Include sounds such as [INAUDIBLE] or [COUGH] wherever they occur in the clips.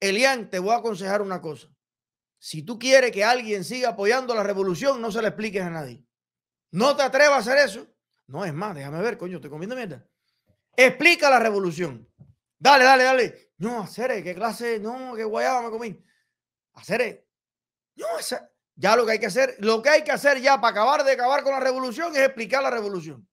Elian, te voy a aconsejar una cosa. Si tú quieres que alguien siga apoyando la revolución, no se le expliques a nadie. No te atrevas a hacer eso. No es más, déjame ver, coño, te comiendo mierda. Explica la revolución. Dale, dale, dale. No, hacer, qué clase, no, qué guayaba me comí. Hacer, no, ya lo que hay que hacer, lo que hay que hacer ya para acabar de acabar con la revolución es explicar la revolución.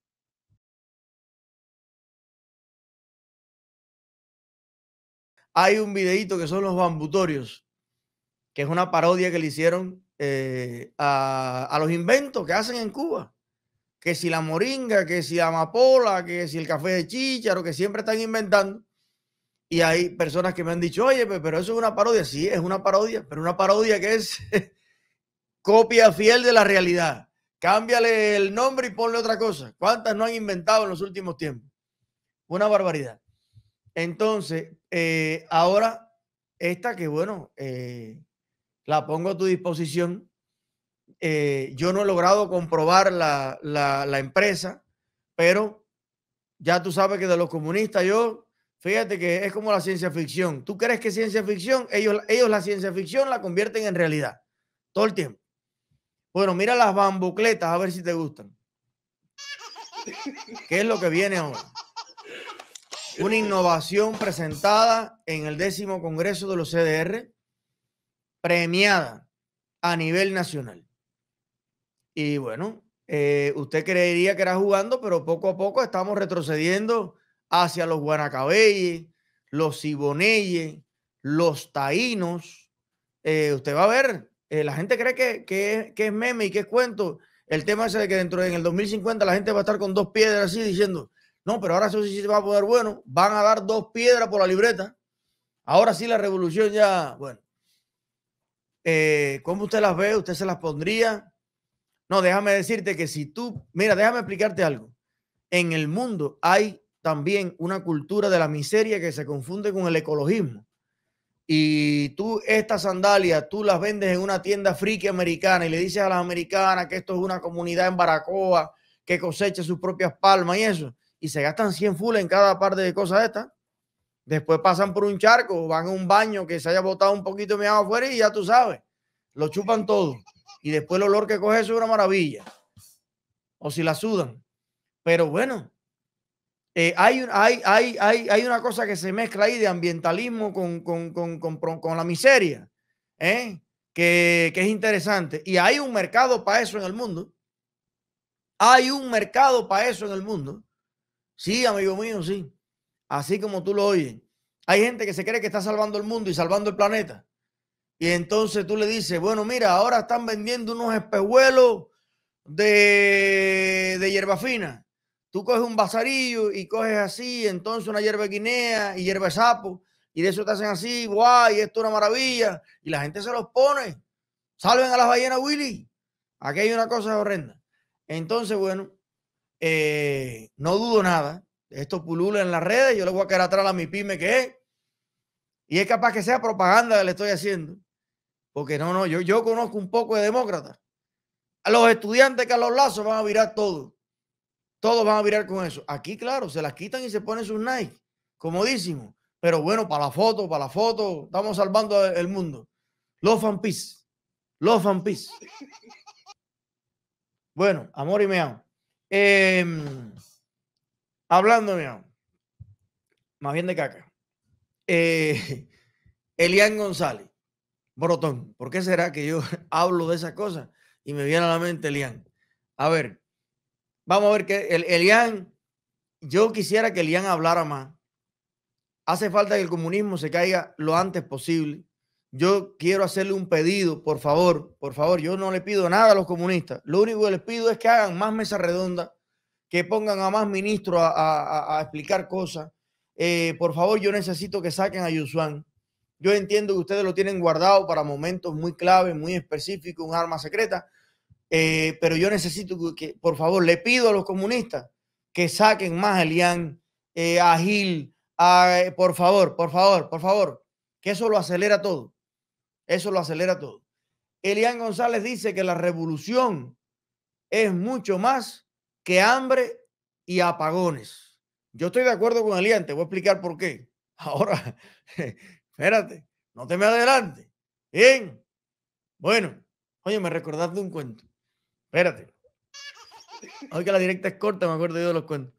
hay un videito que son los bambutorios, que es una parodia que le hicieron eh, a, los inventos que hacen en Cuba. Que si la moringa, que si la amapola, que si el café de lo que siempre están inventando. Y hay personas que me han dicho, oye, pero eso es una parodia. Sí, es una parodia, pero una parodia que es [LAUGHS] copia fiel de la realidad. Cámbiale el nombre y ponle otra cosa. ¿Cuántas no han inventado en los últimos tiempos? Una barbaridad. Entonces, eh, ahora, esta que bueno, eh, la pongo a tu disposición. Eh, yo no he logrado comprobar la, empresa, pero ya tú sabes que de los comunistas yo, fíjate que es como la ciencia ficción. Tú crees que ciencia ficción, ellos, ellos la ciencia ficción la convierten en realidad todo el tiempo. Bueno, mira las bambucletas a ver si te gustan. ¿Qué es lo que viene ahora? una innovación presentada en el décimo Congreso de los CDR, premiada a nivel nacional. Y bueno, eh, usted creería que era jugando, pero poco a poco estamos retrocediendo hacia los Guanacabeyes, los Siboneyes, los Taínos. Eh, usted va a ver, eh, la gente cree que, es meme y que es cuento. El tema es de que dentro de, en el 2050 la gente va a estar con dos piedras así diciendo, no, pero ahora eso sí se va a poder bueno. Van a dar dos piedras por la libreta. Ahora sí la revolución ya, bueno. Eh, ¿Cómo usted las ve? ¿Usted se las pondría? No, déjame decirte que si tú, mira, déjame explicarte algo. En el mundo hay también una cultura de la miseria que se confunde con el ecologismo. Y tú estas sandalias, tú las vendes en una tienda friki americana y le dices a las americanas que esto es una comunidad en Baracoa que cosecha sus propias palmas y eso y se gastan 100 full en cada par de cosas estas. Después pasan por un charco, van a un baño que se haya botado un poquito de agua afuera y ya tú sabes, lo chupan todo. Y después el olor que coge es una maravilla. O si la sudan. Pero bueno, eh, hay, hay, hay, hay, una cosa que se mezcla ahí de ambientalismo con, con, la miseria, ¿eh? que, que es interesante. Y hay un mercado para eso en el mundo. Hay un mercado para eso en el mundo. Sí, amigo mío, sí. Así como tú lo oyes. Hay gente que se cree que está salvando el mundo y salvando el planeta. Y entonces tú le dices, bueno, mira, ahora están vendiendo unos espejuelos de, de hierba fina. Tú coges un bazarillo y coges así, entonces una hierba guinea y hierba sapo, y de eso te hacen así, guay, esto es una maravilla, y la gente se los pone. Salven a las ballenas, Willy. Aquí hay una cosa horrenda. Entonces, bueno, eh, no dudo nada. Esto pulula en las redes, yo le voy a quedar atrás a mi pyme que es. Y es capaz que sea propaganda que le estoy haciendo. Porque no, no, yo, yo conozco un poco de demócrata A los estudiantes que a los lazos van a virar todo. Todos van a virar con eso. Aquí, claro, se las quitan y se ponen sus Nike, comodísimo. Pero bueno, para la foto, para la foto, estamos salvando el mundo. Los fan peace. Love fan peace. Bueno, amor y amo eh, hablando, más bien de caca. Eh, [LAUGHS] Elian González, Brotón, ¿por qué será que yo [LAUGHS] hablo de esas cosas y me viene a la mente Elian? A ver, vamos a ver que el, Elian, yo quisiera que Elian hablara más. Hace falta que el comunismo se caiga lo antes posible yo quiero hacerle un pedido, por favor, por favor, yo no le pido nada a los comunistas. Lo único que les pido es que hagan más mesas redonda, que pongan a más ministros a, explicar cosas. Eh, por favor, yo necesito que saquen a Yusuan. Yo entiendo que ustedes lo tienen guardado para momentos muy clave, muy específicos, un arma secreta, eh, pero yo necesito que, por favor, le pido a los comunistas que saquen más a Elian, eh, a Gil, a, por favor, por favor, por favor, que eso lo acelera todo. Eso lo acelera todo. Elian González dice que la revolución es mucho más que hambre y apagones. Yo estoy de acuerdo con Elian, te voy a explicar por qué. [LAUGHS] Ahora, espérate, no te me adelante. Bien. Bueno, oye, me recordaste un cuento. Espérate. Hoy que la directa es corta, me acuerdo yo de los cuentos.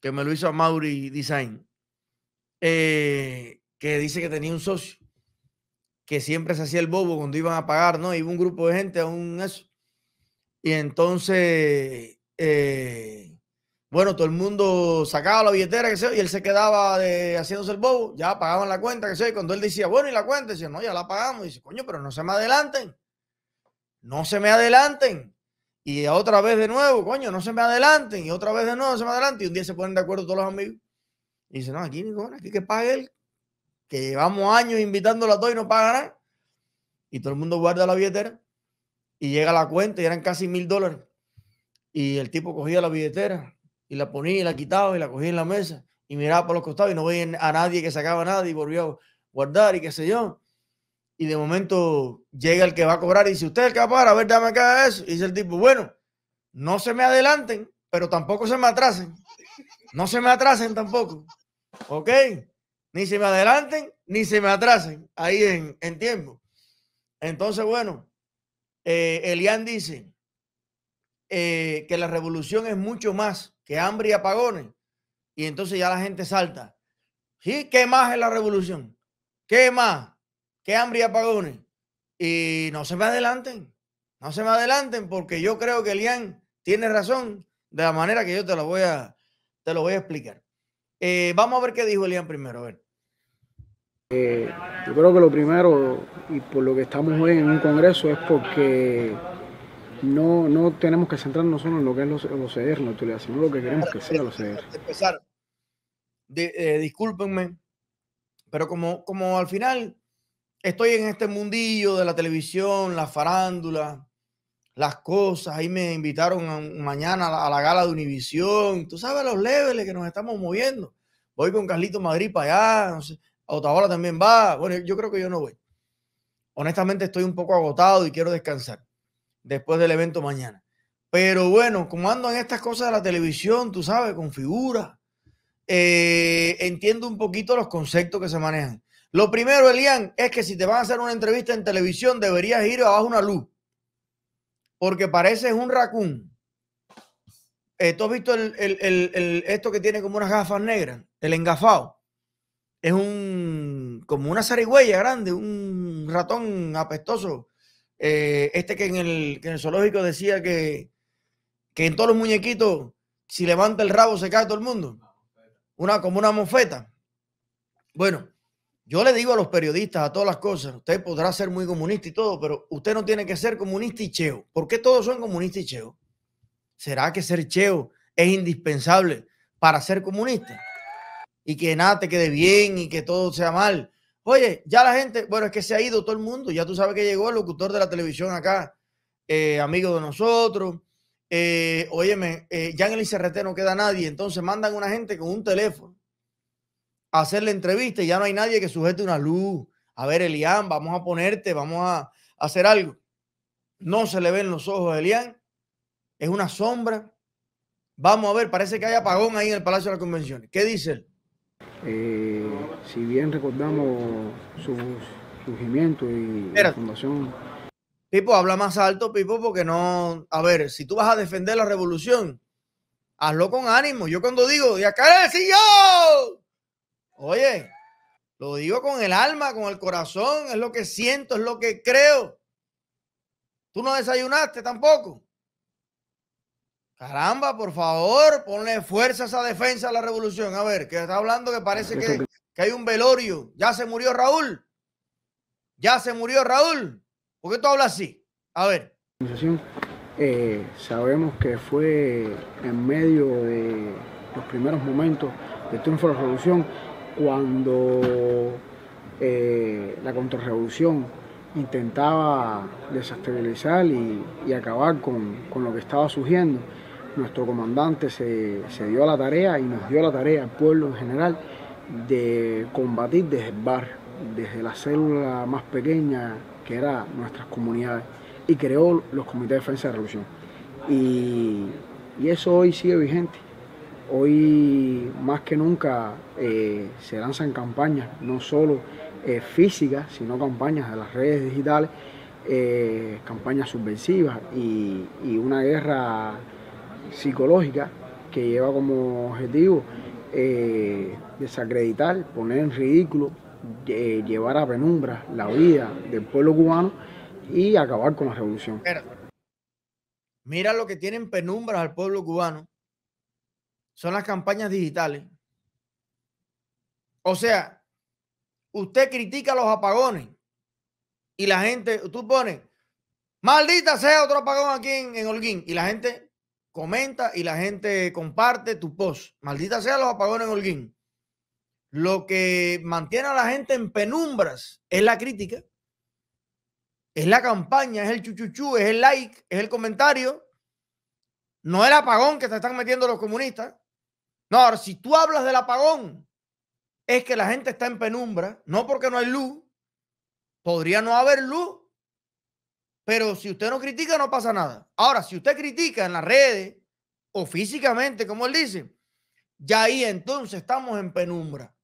Que me lo hizo a Mauri Design. Eh, que dice que tenía un socio que siempre se hacía el bobo cuando iban a pagar, ¿no? Iba un grupo de gente a un eso. Y entonces, eh, bueno, todo el mundo sacaba la billetera, que sé, y él se quedaba haciéndose el bobo, ya pagaban la cuenta, que sé, y cuando él decía, bueno, y la cuenta, decía, no, ya la pagamos, y dice, coño, pero no se me adelanten, no se me adelanten. Y otra vez de nuevo, coño, no se me adelanten, y otra vez de nuevo no se me adelanten, y un día se ponen de acuerdo todos los amigos. Y dice, no, aquí, bueno, aquí que pague él, que llevamos años invitándolo a todo y no paga nada. Y todo el mundo guarda la billetera y llega la cuenta y eran casi mil dólares. Y el tipo cogía la billetera y la ponía y la quitaba y la cogía en la mesa y miraba por los costados y no veía a nadie que sacaba nada y volvió a guardar y qué sé yo. Y de momento llega el que va a cobrar y dice, usted es el va a pagar, a ver, dame acá eso. Y dice el tipo, bueno, no se me adelanten, pero tampoco se me atrasen. No se me atrasen tampoco. ¿Ok? Ni se me adelanten, ni se me atrasen ahí en, tiempo. Entonces, bueno, eh, Elian dice eh, que la revolución es mucho más que hambre y apagones. Y entonces ya la gente salta. ¿Y ¿Qué más es la revolución? ¿Qué más? ¿Qué hambre y apagones? Y no se me adelanten, no se me adelanten, porque yo creo que Elian tiene razón de la manera que yo te lo voy a, te lo voy a explicar. Eh, vamos a ver qué dijo Elian primero. A eh, yo creo que lo primero, y por lo que estamos hoy en un congreso, es porque no, no tenemos que centrarnos solo en lo que es los, OCDE, no sino lo que queremos que sea los CDR. Empezar. Eh, discúlpenme, pero como, como al final estoy en este mundillo de la televisión, la farándula, las cosas. Ahí me invitaron mañana a la, gala de Univisión. Tú sabes los leveles que nos estamos moviendo. Voy con Carlito Madrid para allá. No sé. también va. Bueno, yo creo que yo no voy. Honestamente estoy un poco agotado y quiero descansar después del evento mañana. Pero bueno, como andan en estas cosas de la televisión, tú sabes, con figuras, eh, entiendo un poquito los conceptos que se manejan. Lo primero, Elian, es que si te van a hacer una entrevista en televisión, deberías ir abajo una luz porque parece un raccoon. Eh, has visto el, esto que tiene como unas gafas negras? El engafado. Es un como una zarigüeya grande, un ratón apestoso. Eh, este que en, el, que el zoológico decía que, que en todos los muñequitos, si levanta el rabo, se cae todo el mundo. Una, como una mofeta. Bueno, yo le digo a los periodistas, a todas las cosas, usted podrá ser muy comunista y todo, pero usted no tiene que ser comunista y cheo. ¿Por qué todos son comunistas y cheo? ¿Será que ser cheo es indispensable para ser comunista? Y que nada te quede bien y que todo sea mal. Oye, ya la gente, bueno, es que se ha ido todo el mundo. Ya tú sabes que llegó el locutor de la televisión acá, eh, amigo de nosotros. Eh, óyeme, eh, ya en el ICRT no queda nadie. Entonces mandan una gente con un teléfono Hacerle la entrevista y ya no hay nadie que sujete una luz. A ver, Elian, vamos a ponerte, vamos a hacer algo. No se le ven los ojos a Elian, es una sombra. Vamos a ver, parece que hay apagón ahí en el Palacio de las Convenciones. ¿Qué dice eh, si bien recordamos sus surgimientos y fundación. Pipo, habla más alto, Pipo, porque no. A ver, si tú vas a defender la revolución, hazlo con ánimo. Yo cuando digo, ¡de acá yo! Oye, lo digo con el alma, con el corazón, es lo que siento, es lo que creo. Tú no desayunaste tampoco. Caramba, por favor, ponle fuerza a esa defensa a la revolución. A ver, que está hablando que parece que, hay un velorio. Ya se murió Raúl. Ya se murió Raúl. ¿Por qué tú hablas así? A ver. Eh, sabemos que fue en medio de los primeros momentos de triunfo de la revolución cuando eh, la contrarrevolución intentaba desestabilizar y, acabar con, lo que estaba surgiendo, nuestro comandante se, dio la tarea y nos dio la tarea al pueblo en general de combatir desde el bar, desde la célula más pequeña que era nuestras comunidades y creó los comités de defensa de la revolución. y eso hoy sigue vigente. Hoy más que nunca eh, se lanzan campañas, no solo eh, físicas, sino campañas de las redes digitales, eh, campañas subversivas y, una guerra psicológica que lleva como objetivo desacreditar, poner en ridículo, llevar a penumbra la vida del pueblo cubano y acabar con la revolución. Mira lo que tienen penumbras al pueblo cubano son las campañas digitales. O sea, usted critica los apagones y la gente, tú pones, maldita sea otro apagón aquí en, Holguín y la gente comenta y la gente comparte tu post. Maldita sea los apagones en Holguín. Lo que mantiene a la gente en penumbras es la crítica, es la campaña, es el chuchuchú, es el like, es el comentario. No el apagón que se están metiendo los comunistas. No, ahora si tú hablas del apagón, es que la gente está en penumbra, no porque no hay luz, podría no haber luz, pero si usted no critica no pasa nada. Ahora, si usted critica en las redes o físicamente, como él dice, ya ahí entonces estamos en penumbra.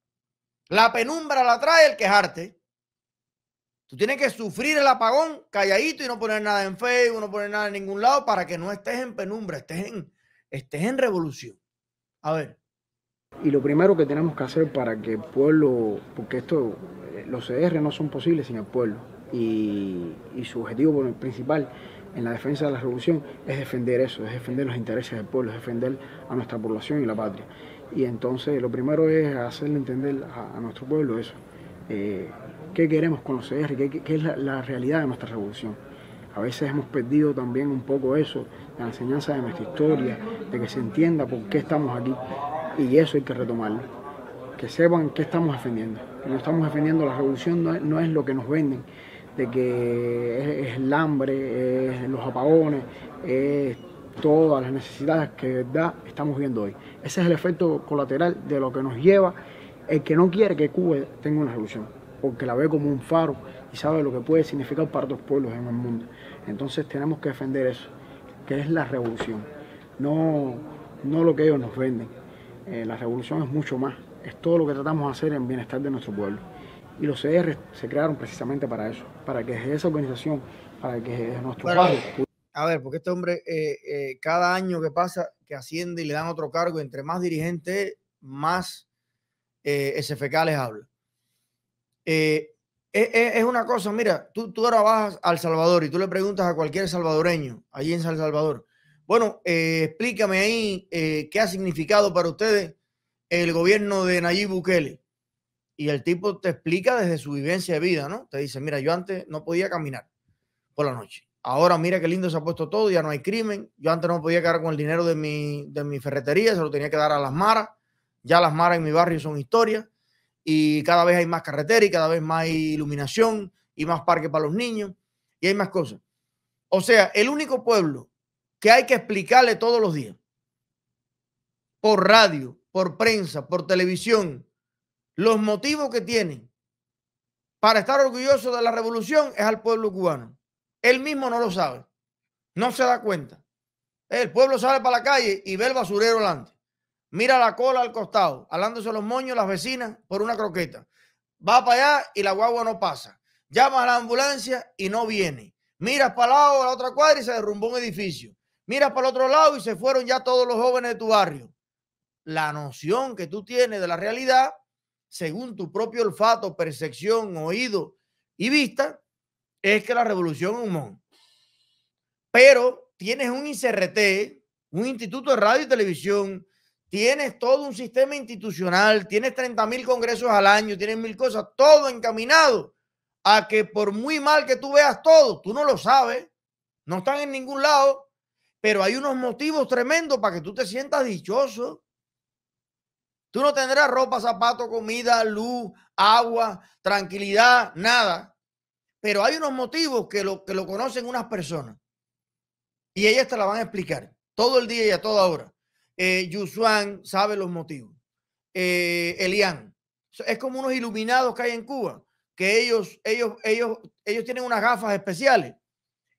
La penumbra la trae el quejarte. Tú tienes que sufrir el apagón calladito y no poner nada en Facebook, no poner nada en ningún lado para que no estés en penumbra, estés en, estés en revolución. A ver. Y lo primero que tenemos que hacer para que el pueblo, porque esto, eh, los CR no son posibles sin el pueblo, y, su objetivo principal en la defensa de la revolución es defender eso, es defender los intereses del pueblo, es defender a nuestra población y la patria. Y entonces lo primero es hacerle entender a, nuestro pueblo eso, eh, qué queremos con los CR, qué, es la realidad de nuestra revolución. A veces hemos perdido también un poco eso, la enseñanza de nuestra historia, de que se entienda por qué estamos aquí. Y eso hay que retomarlo. Que sepan qué estamos defendiendo. No estamos defendiendo la revolución, no es, lo que nos venden, de que es, el hambre, es los apagones, es todas las necesidades que estamos viendo hoy. Ese es el efecto colateral de lo que nos lleva el que no quiere que Cuba tenga una revolución porque la ve como un faro y sabe lo que puede significar para dos pueblos en el mundo. Entonces tenemos que defender eso, que es la revolución, no, no lo que ellos nos venden. Eh, la revolución es mucho más, es todo lo que tratamos de hacer en bienestar de nuestro pueblo. Y los CR se crearon precisamente para eso, para que esa organización, para que desde nuestro pueblo... A ver, porque este hombre, eh, eh, cada año que pasa, que asciende y le dan otro cargo, entre más dirigentes más SFK les habla. Eh, es, una cosa, mira, tú, tú ahora vas al Salvador y tú le preguntas a cualquier salvadoreño allí en San Salvador, bueno, eh, explícame ahí eh, qué ha significado para ustedes el gobierno de Nayib Bukele. Y el tipo te explica desde su vivencia de vida, ¿no? Te dice, mira, yo antes no podía caminar por la noche. Ahora mira qué lindo se ha puesto todo, ya no hay crimen. Yo antes no podía quedar con el dinero de mi, de mi ferretería, se lo tenía que dar a las maras. Ya las maras en mi barrio son historias y cada vez hay más carretera y cada vez más iluminación y más parque para los niños y hay más cosas. O sea, el único pueblo que hay que explicarle todos los días, por radio, por prensa, por televisión, los motivos que tiene para estar orgulloso de la revolución es al pueblo cubano. Él mismo no lo sabe, no se da cuenta. El pueblo sale para la calle y ve el basurero delante mira la cola al costado, alándose los moños las vecinas por una croqueta. Va para allá y la guagua no pasa. Llama a la ambulancia y no viene. Miras para el lado a la otra cuadra y se derrumbó un edificio. Miras para el otro lado y se fueron ya todos los jóvenes de tu barrio. La noción que tú tienes de la realidad, según tu propio olfato, percepción, oído y vista, es que la revolución es un Pero tienes un ICRT, un Instituto de Radio y Televisión, tienes todo un sistema institucional, tienes 30 mil congresos al año, tienes mil cosas, todo encaminado a que por muy mal que tú veas todo, tú no lo sabes, no están en ningún lado, pero hay unos motivos tremendos para que tú te sientas dichoso. Tú no tendrás ropa, zapato, comida, luz, agua, tranquilidad, nada. Pero hay unos motivos que lo, que lo conocen unas personas. Y ellas te la van a explicar todo el día y a toda hora. Eh, Yusuan sabe los motivos. Eh, Elian. Es como unos iluminados que hay en Cuba, que ellos, ellos, ellos, ellos tienen unas gafas especiales,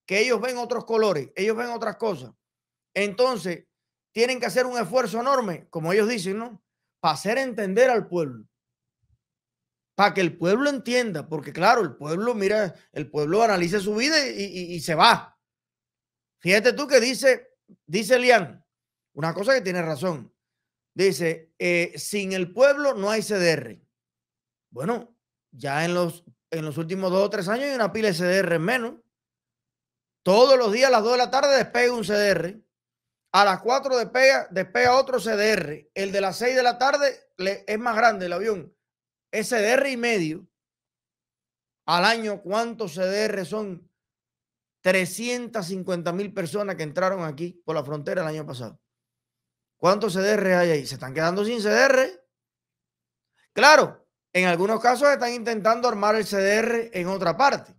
que ellos ven otros colores, ellos ven otras cosas. Entonces, tienen que hacer un esfuerzo enorme, como ellos dicen, ¿no? Para hacer entender al pueblo. Para que el pueblo entienda, porque claro, el pueblo, mira, el pueblo analiza su vida y, y se va. Fíjate tú que dice, dice Elian, una cosa que tiene razón. Dice, eh, sin el pueblo no hay CDR. Bueno, ya en los, en los últimos dos o tres años hay una pila de CDR menos. Todos los días a las 2 de la tarde despega un CDR. A las 4 despega, despega otro CDR. El de las 6 de la tarde es más grande el avión. Es CDR y medio. Al año, ¿cuántos CDR son? 350 mil personas que entraron aquí por la frontera el año pasado. ¿Cuántos CDR hay ahí? Se están quedando sin CDR. Claro, en algunos casos están intentando armar el CDR en otra parte.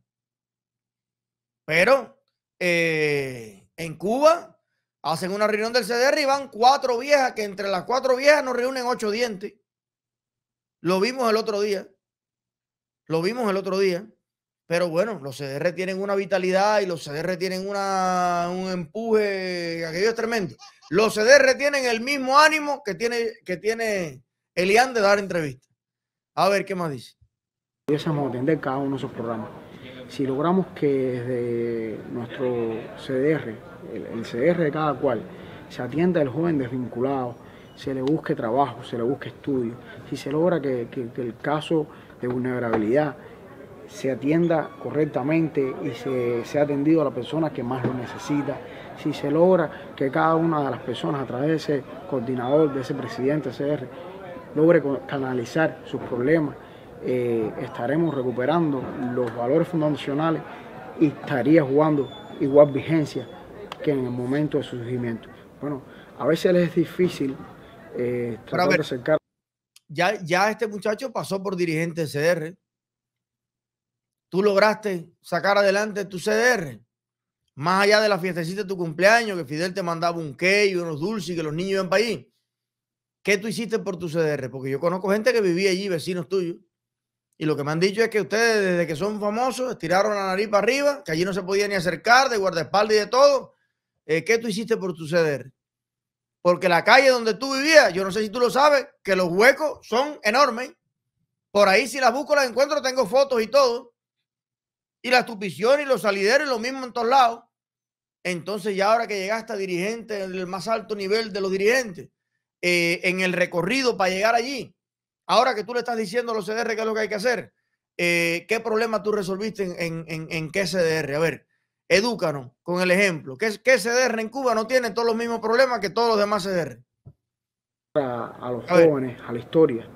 Pero eh, en Cuba hacen una reunión del CDR y van cuatro viejas, que entre las cuatro viejas nos reúnen ocho dientes. Lo vimos el otro día. Lo vimos el otro día. Pero bueno, los CDR tienen una vitalidad y los CDR tienen un empuje, aquello es tremendo. Los CDR tienen el mismo ánimo que tiene, que tiene Elian de dar entrevista. A ver qué más dice. a atender cada uno de esos programas. Si logramos que desde nuestro CDR, el, CDR de cada cual, se atienda el joven desvinculado, se le busque trabajo, se le busque estudio, si se logra que, que el caso de vulnerabilidad se atienda correctamente y se, ha atendido a la persona que más lo necesita. Si se logra que cada una de las personas a través de ese coordinador, de ese presidente CR, logre canalizar sus problemas, eh, estaremos recuperando los valores fundacionales y estaría jugando igual vigencia que en el momento de su surgimiento. Bueno, a veces es difícil eh, tratar Ya, ya este muchacho pasó por dirigente CR, tú lograste sacar adelante tu CDR. Más allá de la fiestecita de tu cumpleaños, que Fidel te mandaba un y unos dulces y que los niños iban para allí. ¿Qué tú hiciste por tu CDR? Porque yo conozco gente que vivía allí, vecinos tuyos. Y lo que me han dicho es que ustedes, desde que son famosos, estiraron la nariz para arriba, que allí no se podía ni acercar, de guardaespaldas y de todo. Eh, ¿Qué tú hiciste por tu CDR? Porque la calle donde tú vivías, yo no sé si tú lo sabes, que los huecos son enormes. Por ahí, si las busco, las encuentro, tengo fotos y todo y las tupiciones y los salideros lo mismo en todos lados. Entonces ya ahora que llegaste a dirigente, en el más alto nivel de los dirigentes, eh, en el recorrido para llegar allí, ahora que tú le estás diciendo a los CDR qué es lo que hay que hacer, eh, ¿qué problema tú resolviste en, en, en, qué CDR? A ver, edúcanos con el ejemplo. ¿Qué, ¿Qué, CDR en Cuba no tiene todos los mismos problemas que todos los demás CDR? A, los jóvenes, a la historia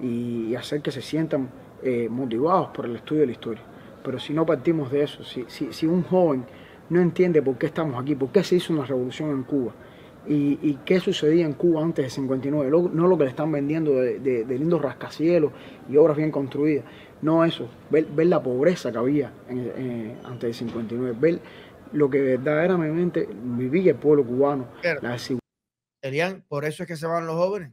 y hacer que se sientan eh, motivados por el estudio de la historia pero si no partimos de eso, si, si, si un joven no entiende por qué estamos aquí, por qué se hizo una revolución en Cuba, y, qué sucedía en Cuba antes de 59, no lo que le están vendiendo de, lindos rascacielos y obras bien construidas, no eso, ver, la pobreza que había eh, antes de 59, ver lo que verdaderamente vivía el pueblo cubano, serían por eso es que se van los jóvenes.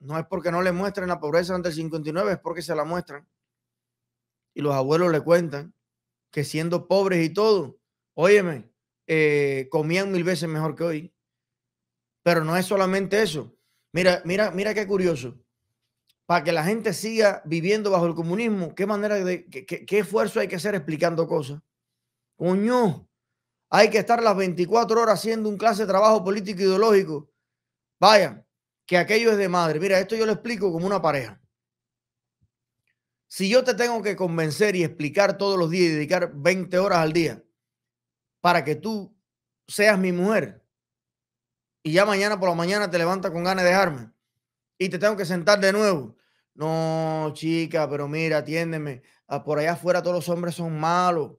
No es porque no le muestren la pobreza antes del 59, es porque se la muestran y los abuelos le cuentan que siendo pobres y todo, óyeme, eh, comían mil veces mejor que hoy. Pero no es solamente eso. Mira, mira, mira qué curioso. Para que la gente siga viviendo bajo el comunismo, qué manera de, qué, qué esfuerzo hay que hacer explicando cosas. Coño, hay que estar las 24 horas haciendo un clase de trabajo político ideológico. Vaya, que aquello es de madre. Mira, esto yo lo explico como una pareja. Si yo te tengo que convencer y explicar todos los días y dedicar 20 horas al día para que tú seas mi mujer y ya mañana por la mañana te levantas con ganas de dejarme y te tengo que sentar de nuevo. No, chica, pero mira, atiéndeme. Ah, por allá afuera todos los hombres son malos.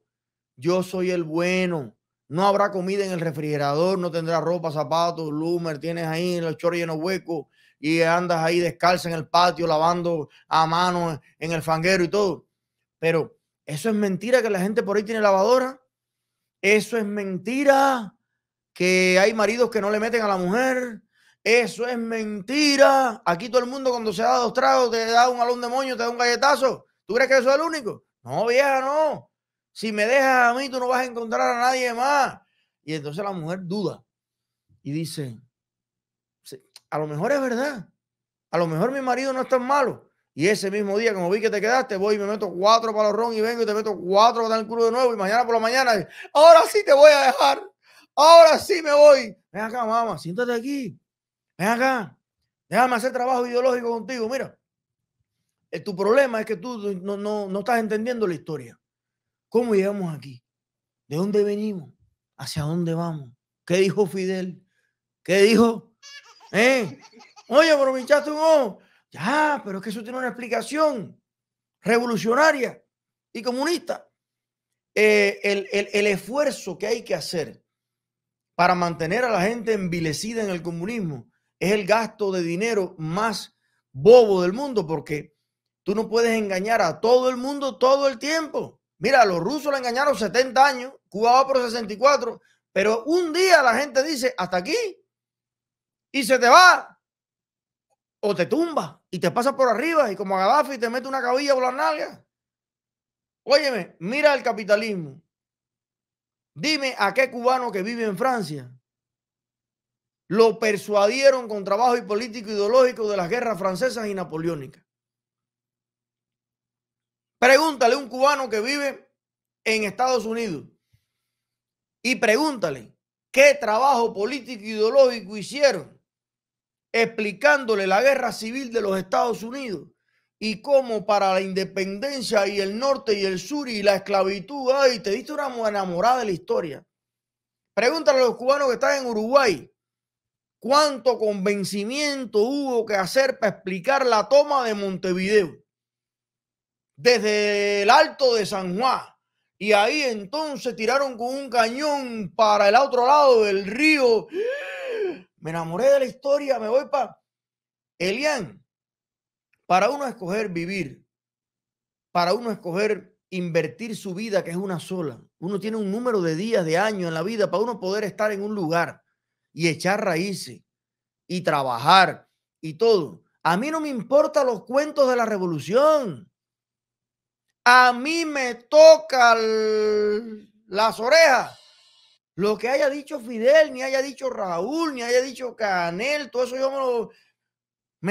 Yo soy el bueno. No habrá comida en el refrigerador, no tendrá ropa, zapatos, loomer, tienes ahí los chorros llenos huecos y andas ahí descalza en el patio, lavando a mano en el fanguero y todo. Pero eso es mentira que la gente por ahí tiene lavadora. Eso es mentira que hay maridos que no le meten a la mujer. Eso es mentira. Aquí todo el mundo cuando se da dos tragos te da un alón de moño, te da un galletazo. ¿Tú crees que eso es el único? No, vieja, no. Si me dejas a mí, tú no vas a encontrar a nadie más. Y entonces la mujer duda y dice, a lo mejor es verdad. A lo mejor mi marido no es tan malo. Y ese mismo día, como vi que te quedaste, voy y me meto cuatro para ron y vengo y te meto cuatro para el culo de nuevo. Y mañana por la mañana, ahora sí te voy a dejar. Ahora sí me voy. Ven acá, mamá, siéntate aquí. Ven acá. Déjame hacer trabajo ideológico contigo. Mira, eh, tu problema es que tú no, no estás entendiendo la historia. ¿Cómo llegamos aquí? ¿De dónde venimos? ¿Hacia dónde vamos? ¿Qué dijo Fidel? ¿Qué dijo ¿Eh? Oye, pero me un ojo. Ya, pero es que eso tiene una explicación revolucionaria y comunista. Eh, el, el esfuerzo que hay que hacer para mantener a la gente envilecida en el comunismo es el gasto de dinero más bobo del mundo, porque tú no puedes engañar a todo el mundo todo el tiempo. Mira, los rusos le engañaron 70 años, Cuba va por 64, pero un día la gente dice, hasta aquí, y se te va o te tumba y te pasa por arriba y como a Gaddafi te mete una cabilla o la nalga. Óyeme, mira el capitalismo. Dime a qué cubano que vive en Francia lo persuadieron con trabajo y político ideológico de las guerras francesas y napoleónicas. Pregúntale a un cubano que vive en Estados Unidos y pregúntale qué trabajo político ideológico hicieron explicándole la guerra civil de los Estados Unidos y cómo para la independencia y el norte y el sur y la esclavitud, ay, te diste una enamorada de la historia. Pregúntale a los cubanos que están en Uruguay cuánto convencimiento hubo que hacer para explicar la toma de Montevideo desde el alto de San Juan. Y ahí entonces tiraron con un cañón para el otro lado del río me enamoré de la historia, me voy para Elian. Para uno escoger vivir, para uno escoger invertir su vida, que es una sola. Uno tiene un número de días, de años en la vida para uno poder estar en un lugar y echar raíces y trabajar y todo. A mí no me importan los cuentos de la revolución. A mí me tocan las orejas lo que haya dicho Fidel, ni haya dicho Raúl, ni haya dicho Canel, todo eso yo me,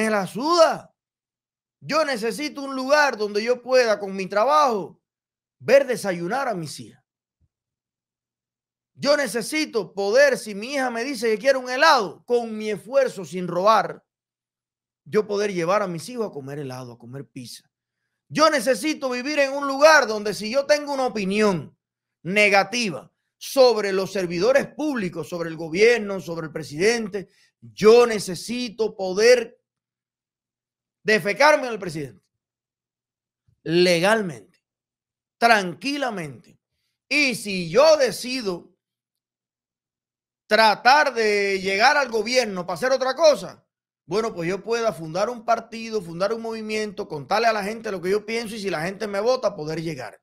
me la suda. Yo necesito un lugar donde yo pueda con mi trabajo ver desayunar a mis hijas. Yo necesito poder, si mi hija me dice que quiere un helado, con mi esfuerzo, sin robar, yo poder llevar a mis hijos a comer helado, a comer pizza. Yo necesito vivir en un lugar donde si yo tengo una opinión negativa, sobre los servidores públicos, sobre el gobierno, sobre el presidente. Yo necesito poder defecarme al presidente legalmente, tranquilamente. Y si yo decido tratar de llegar al gobierno para hacer otra cosa, bueno, pues yo pueda fundar un partido, fundar un movimiento, contarle a la gente lo que yo pienso y si la gente me vota, poder llegar.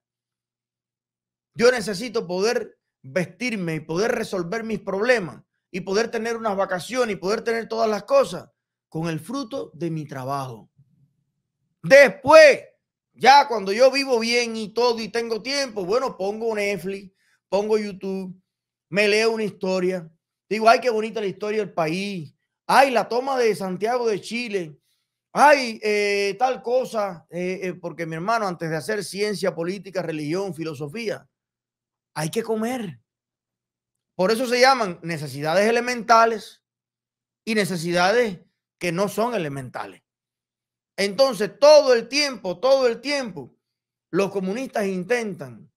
Yo necesito poder vestirme y poder resolver mis problemas y poder tener unas vacaciones y poder tener todas las cosas con el fruto de mi trabajo. Después, ya cuando yo vivo bien y todo y tengo tiempo, bueno, pongo Netflix, pongo YouTube, me leo una historia. Digo, ay, qué bonita la historia del país. Ay, la toma de Santiago de Chile. Ay, eh, tal cosa, eh, eh, porque mi hermano, antes de hacer ciencia, política, religión, filosofía, hay que comer. Por eso se llaman necesidades elementales y necesidades que no son elementales. Entonces, todo el tiempo, todo el tiempo, los comunistas intentan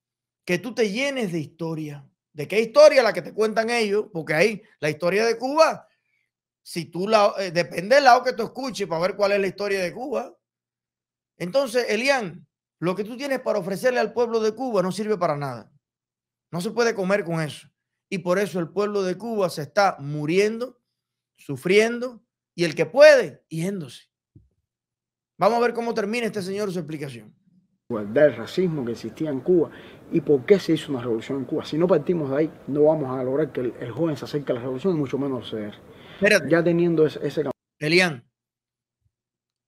que tú te llenes de historia. ¿De qué historia? La que te cuentan ellos, porque ahí la historia de Cuba, si tú la, eh, depende del lado que tú escuches para ver cuál es la historia de Cuba. Entonces, Elian, lo que tú tienes para ofrecerle al pueblo de Cuba no sirve para nada. No se puede comer con eso. Y por eso el pueblo de Cuba se está muriendo, sufriendo, y el que puede, yéndose. Vamos a ver cómo termina este señor su explicación. el racismo que existía en Cuba y por qué se hizo una revolución en Cuba. Si no partimos de ahí, no vamos a lograr que el, joven se acerque a la revolución y mucho menos ser. Ya teniendo ese, ese... Elian,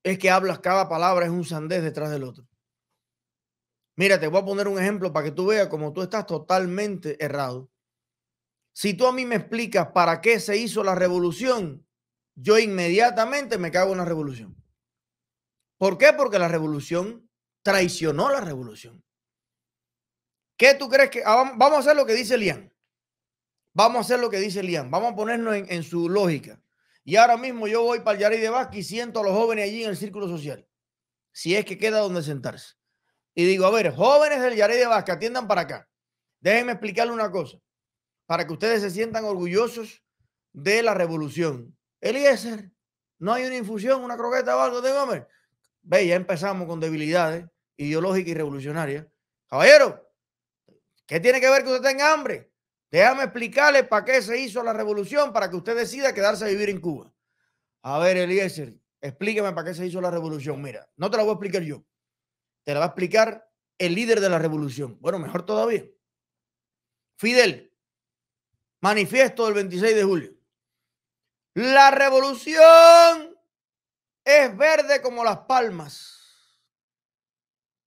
es que hablas cada palabra, es un sandés detrás del otro. Mira, te voy a poner un ejemplo para que tú veas como tú estás totalmente errado. Si tú a mí me explicas para qué se hizo la revolución, yo inmediatamente me cago en la revolución. ¿Por qué? Porque la revolución traicionó la revolución. ¿Qué tú crees que... Ah, vamos a hacer lo que dice Lian. Vamos a hacer lo que dice Lian. Vamos a ponernos en, su lógica. Y ahora mismo yo voy para el Yari de Vázquez y siento a los jóvenes allí en el círculo social. Si es que queda donde sentarse y digo, a ver, jóvenes del yaré de vasca atiendan para acá. Déjenme explicarle una cosa, para que ustedes se sientan orgullosos de la revolución. Eliezer, no hay una infusión, una croqueta o algo de gómez? Ve, ya empezamos con debilidades ideológicas y revolucionarias. Caballero, ¿qué tiene que ver que usted tenga hambre? Déjame explicarle para qué se hizo la revolución, para que usted decida quedarse a vivir en Cuba. A ver, Eliezer, explíqueme para qué se hizo la revolución. Mira, no te la voy a explicar yo. Te la va a explicar el líder de la revolución. Bueno, mejor todavía. Fidel, manifiesto del 26 de julio. La revolución es verde como las palmas.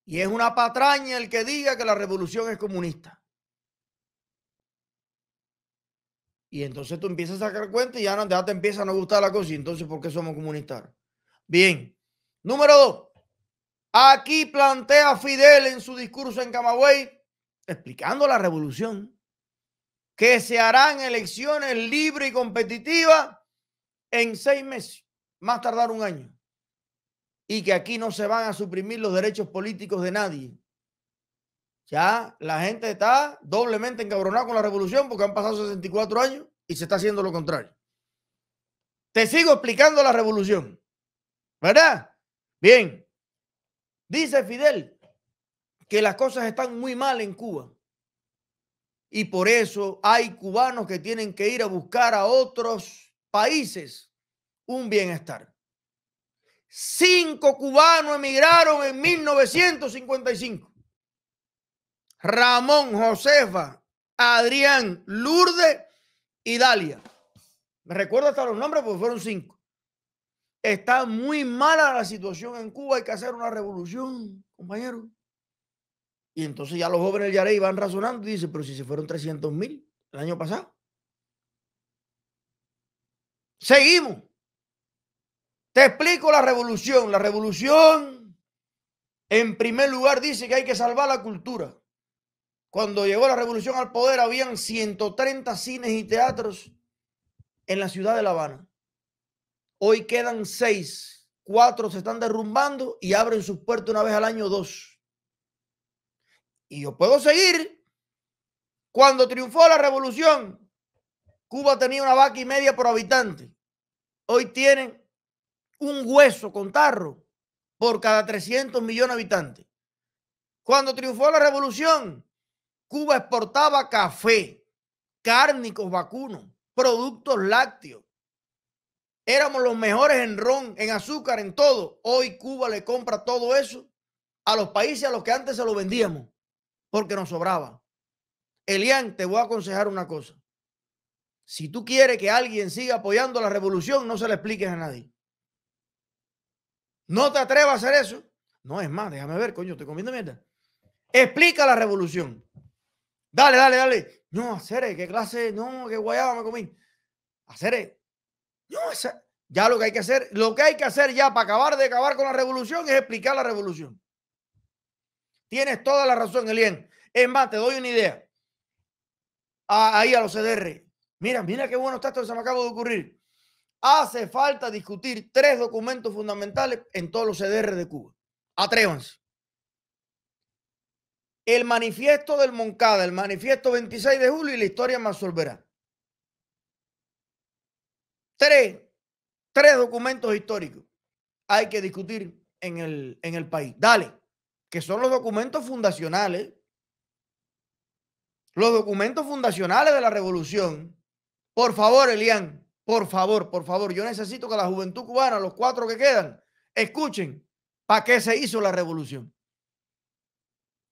Y es una patraña el que diga que la revolución es comunista. Y entonces tú empiezas a sacar cuenta y ya, te empieza a no gustar la cosa. Y entonces, ¿por qué somos comunistas? Bien. Número dos. Aquí plantea Fidel en su discurso en Camagüey, explicando la revolución, que se harán elecciones libres y competitivas en seis meses, más tardar un año, y que aquí no se van a suprimir los derechos políticos de nadie. Ya la gente está doblemente encabronada con la revolución porque han pasado 64 años y se está haciendo lo contrario. Te sigo explicando la revolución, ¿verdad? Bien, Dice Fidel que las cosas están muy mal en Cuba. Y por eso hay cubanos que tienen que ir a buscar a otros países un bienestar. Cinco cubanos emigraron en 1955. Ramón, Josefa, Adrián, Lourdes y Dalia. Me recuerdo hasta los nombres porque fueron cinco. Está muy mala la situación en Cuba, hay que hacer una revolución, compañero. Y entonces ya los jóvenes del Yarey van razonando y dicen, pero si se fueron 300 mil el año pasado. Seguimos. Te explico la revolución. La revolución, en primer lugar, dice que hay que salvar la cultura. Cuando llegó la revolución al poder, habían 130 cines y teatros en la ciudad de La Habana. Hoy quedan seis, cuatro se están derrumbando y abren sus puertas una vez al año dos. Y yo puedo seguir. Cuando triunfó la revolución, Cuba tenía una vaca y media por habitante. Hoy tienen un hueso con tarro por cada 300 millones de habitantes. Cuando triunfó la revolución, Cuba exportaba café, cárnicos vacunos, productos lácteos Éramos los mejores en ron, en azúcar, en todo. Hoy Cuba le compra todo eso a los países a los que antes se lo vendíamos porque nos sobraba. Elian, te voy a aconsejar una cosa. Si tú quieres que alguien siga apoyando la revolución, no se le expliques a nadie. No te atrevas a hacer eso. No es más, déjame ver, coño, te comiendo mierda. Explica la revolución. Dale, dale, dale. No, hacer, qué clase, no, qué guayaba me comí. Hacer, ya lo que hay que hacer, lo que hay que hacer ya para acabar de acabar con la revolución es explicar la revolución. Tienes toda la razón, Elien. Es más, te doy una idea. ahí a los CDR. Mira, mira qué bueno está esto que se me acaba de ocurrir. Hace falta discutir tres documentos fundamentales en todos los CDR de Cuba. Atrévanse. El manifiesto del Moncada, el manifiesto 26 de julio y la historia más volverá. Tres, tres documentos históricos hay que discutir en el, en el país. Dale, que son los documentos fundacionales. Los documentos fundacionales de la revolución. Por favor, Elian, por favor, por favor, yo necesito que la juventud cubana, los cuatro que quedan, escuchen para qué se hizo la revolución.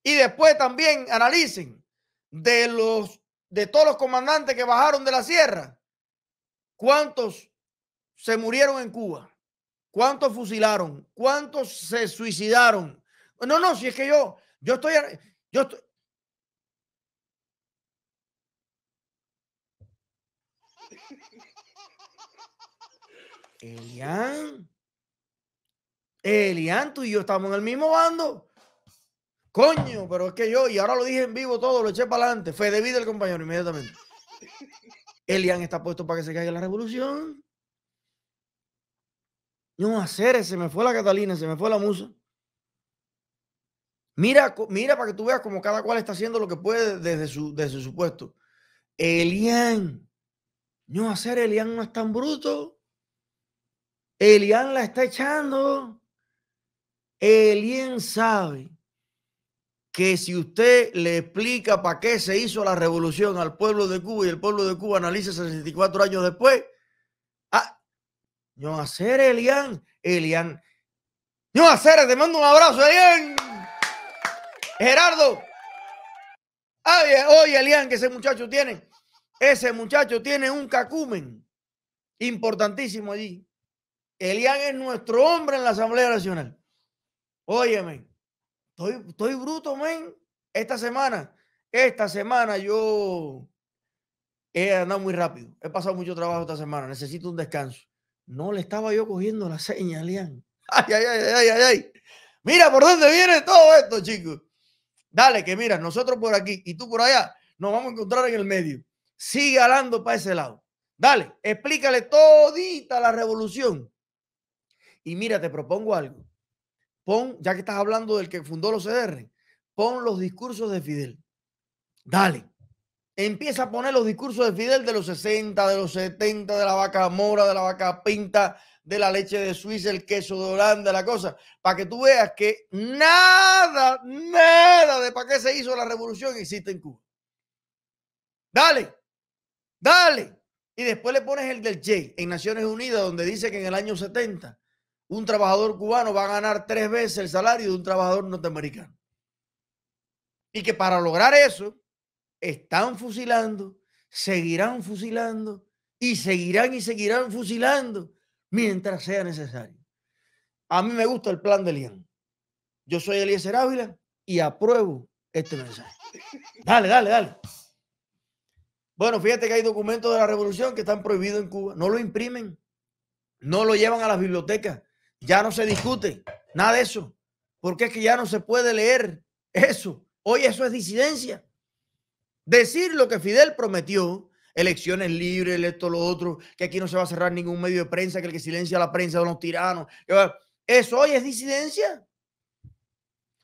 Y después también analicen de los de todos los comandantes que bajaron de la sierra, ¿Cuántos se murieron en Cuba? ¿Cuántos fusilaron? ¿Cuántos se suicidaron? No, no, si es que yo, yo estoy, yo estoy. Elian, Elian, tú y yo estamos en el mismo bando. Coño, pero es que yo, y ahora lo dije en vivo todo, lo eché para adelante. Fue de vida el compañero inmediatamente. Elian está puesto para que se caiga la revolución. No, hacer, se me fue la Catalina, se me fue la musa. Mira, mira para que tú veas como cada cual está haciendo lo que puede desde su, desde su puesto. Elian, no hacer, Elian no es tan bruto. Elian la está echando. Elian sabe que si usted le explica para qué se hizo la revolución al pueblo de Cuba y el pueblo de Cuba analiza 64 años después, ah, no hacer Elian, Elian, no hacer, te mando un abrazo, Elian. Gerardo, eh, oye, Elian, que ese muchacho tiene, ese muchacho tiene un cacumen importantísimo allí. Elian es nuestro hombre en la Asamblea Nacional. Óyeme, Estoy, bruto, men. Esta semana, esta semana yo he andado muy rápido. He pasado mucho trabajo esta semana. Necesito un descanso. No le estaba yo cogiendo la señal, Lian. [LAUGHS] Ay, ay, ay, ay, ay, ay. Mira por dónde viene todo esto, chicos. Dale, que mira, nosotros por aquí y tú por allá nos vamos a encontrar en el medio. Sigue hablando para ese lado. Dale, explícale todita la revolución. Y mira, te propongo algo. Pon, ya que estás hablando del que fundó los CDR, pon los discursos de Fidel. Dale. Empieza a poner los discursos de Fidel de los 60, de los 70, de la vaca mora, de la vaca pinta, de la leche de Suiza, el queso de Holanda, la cosa, para que tú veas que nada, nada de para qué se hizo la revolución existe en Cuba. Dale, dale. Y después le pones el del J en Naciones Unidas, donde dice que en el año 70 un trabajador cubano va a ganar tres veces el salario de un trabajador norteamericano. Y que para lograr eso, están fusilando, seguirán fusilando y seguirán y seguirán fusilando mientras sea necesario. A mí me gusta el plan de Lian. Yo soy Eliezer Ávila y apruebo este mensaje. Dale, dale, dale. Bueno, fíjate que hay documentos de la revolución que están prohibidos en Cuba. No lo imprimen, no lo llevan a las bibliotecas, ya no se discute nada de eso, porque es que ya no se puede leer eso. Hoy eso es disidencia. Decir lo que Fidel prometió, elecciones libres, esto, lo otro, que aquí no se va a cerrar ningún medio de prensa, que el que silencia a la prensa son los tiranos. Eso hoy es disidencia.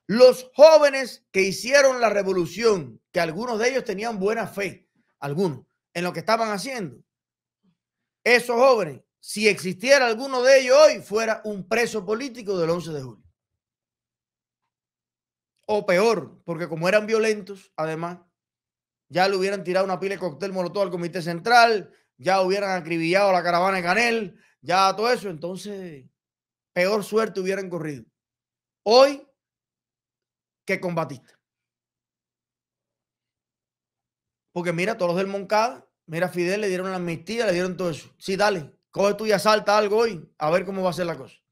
Los jóvenes que hicieron la revolución, que algunos de ellos tenían buena fe, algunos, en lo que estaban haciendo, esos jóvenes si existiera alguno de ellos hoy, fuera un preso político del 11 de julio. O peor, porque como eran violentos, además, ya le hubieran tirado una pila de cóctel molotov al Comité Central, ya hubieran acribillado la caravana de Canel, ya todo eso. Entonces, peor suerte hubieran corrido hoy que combatista. Porque mira, todos los del Moncada, mira, Fidel le dieron la amnistía, le dieron todo eso. Sí, dale, coge tú y asalta algo hoy, a ver cómo va a ser la cosa.